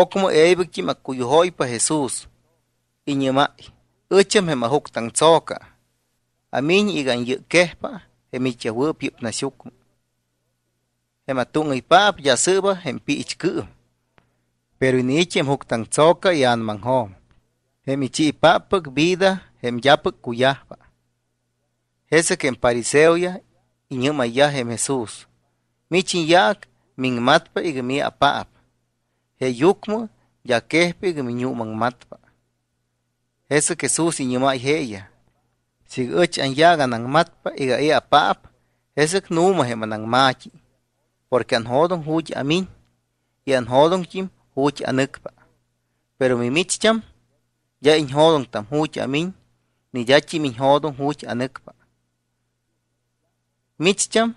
Okmo eibiki pa Jesus. Iñemai. Uchem hema huk tang tsoka. Amin igan yuk kehpa. Hemicha wup yup nasyukum. Hema tungay pap yasuba hempi ichkuum. Pero inichem huk tang tsoka yan manghom. Hemichi ipapak vida hem yapak kuyahpa. Hese ken pariseo ya inyuma ya hem Jesus. Michin yak min matpa igmi apap he yukmo ya kehpe gemi nyuman matpa. Eso que susi nyuma heya. Si uch an yaga nang matpa iga ea pap, eso que numa he manang machi. Porque an hodon huchi amin, min, y an hodon chim huchi a nukpa. Pero mi michcham, ya in hodon tam huchi a min, ni ya chim in hodon huchi a nukpa. Michcham,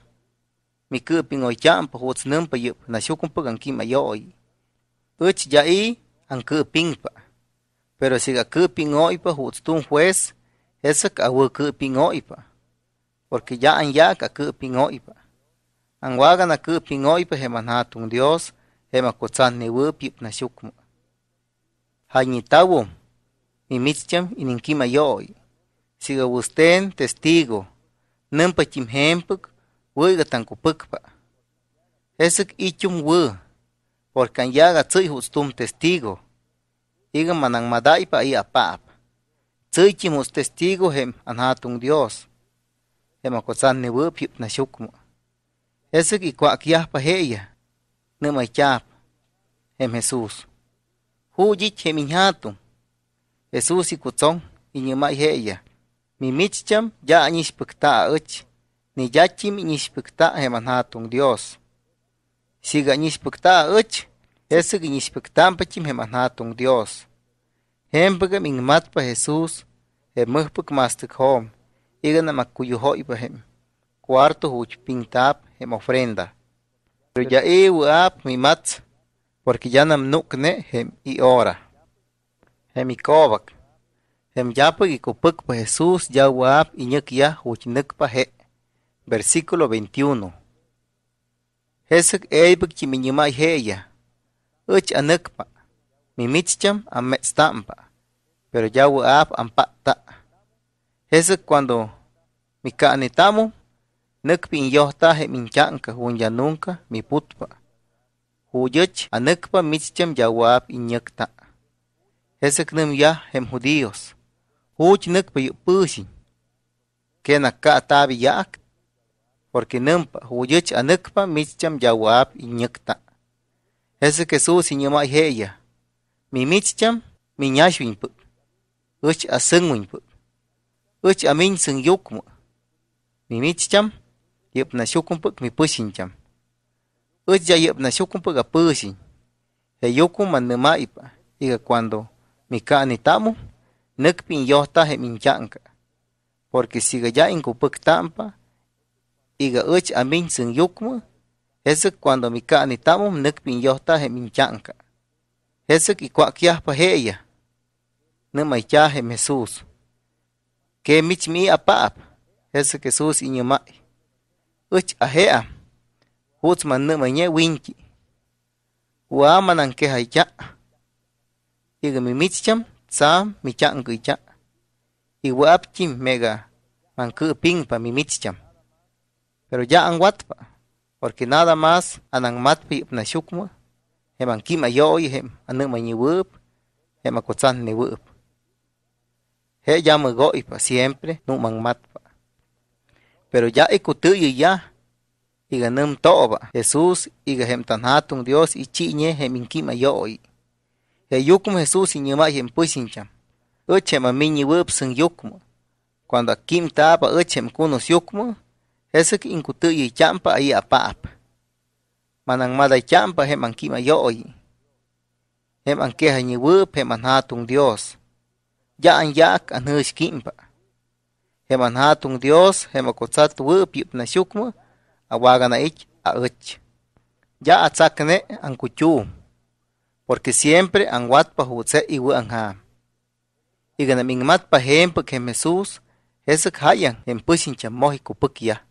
mi kupin oichampa huts numpa yup, nasyukun pagan kim a yoi uch yai an kupingpa. Pero si ga kupingoipa hutstun juez, esa ka wu oipa, Porque ya an ya ka kupingoipa. An wagan a oipa heman hatun Dios, hema kutsan ni wu pip na shukmu. Hañitawum, mimicham ininkima yoi. Si ga wusten testigo, chim chimhempuk, wu ga tankupukpa. Esak ichum wu, porque yaga tsoy hustum testigo. Iga manang madaipa i apap. Tsoy chimus testigo hem anhatung Dios. Hem akotsan ne wup na shukmo. Esik ikwak yahpa heya. Nema chap. Hem Jesus. Hujich hem inhatum. Jesus ikutzon inyuma heya. Mimichcham ya anishpikta ach. Ni yachim inishpikta hem anhatung Dios. Si ni ech, ese ganyispectampa chim hemanatong Dios. mat pa Jesús, hemugpec mastikhom, igan ibahem. hem. Cuarto huchpintap hem ofrenda. Pero ya e uap mi mat, porque ya nam ne, hem i ora. Hem i Hem yapag y copec pa Jesús ya uap y nyek ya pa he. Versículo 21. Jesëk eibäk heya Uch Äjtzy ʼanäkpa. Mimitzytya'm ame'tsta'mpa. Pero a patta. Es cuando mi mika'nitamu, näkpi'nyojtaje minya'nkä junyajnunkä miputpa. anekpa anäkpa mitzytya'm inyekta. Es Jesëk ya ya judíos. Ju'tzy näkpa yäʼ pä'syi'ny. Kena'k ya nampa huyuch anakpa micham yawab iñakta. Ese Jesús iñama heya. Mi mitcham, mi ñashwinpu. Uch asengwinpu. Uch min sing yukmu. Mi mitcham, yep na shukumpu mi pushincham. Uch ya yep na shukumpu a pushin. He manema ipa. Iga cuando mi kaanitamu, nakpin yota he Porque siga ya inkupuk tampa, iga uch amin sin yukmu hesek cuando mi ka ni tamu nek pin yohta he min chanka hesek ikwa kia pa heya ne mai cha he Jesus ke mich mi apap hesek Jesus inyuma uch ahea huts man ne manye winki wa manan ke haicha iga mi micham tsam mi chanka icha iwa apchim mega man ku ping pa mi micham Pero ya watpa porque nada más anangmatpi pnashukma, hemangkima yo yoy, hem anuma niwup, hem niwup. He ya pa siempre no matpa Pero ya ikutuyu ya, y ganum toba, Jesús, y gahem Dios, y chiñe kima yo y He yukum Jesús y nyuma hem puisincham. Uchem a mini wup yukma. Cuando kim tapa uchem kunos yukma, Esek inkutu y champa ay apap. Manang maday champa he manki mayoy. He manke hanyiwup he manhatung Dios. Yaan yak anhush kimpa. He manhatung Dios he makotsat wup yup na shukmo. Awagana ich a uch. Ya atsakne ankuchu. Porque siempre anguatpa hutse iwu anha. Iganamingmat pa hempa que Jesús. Esek hayan en pushin chamohi kupukia.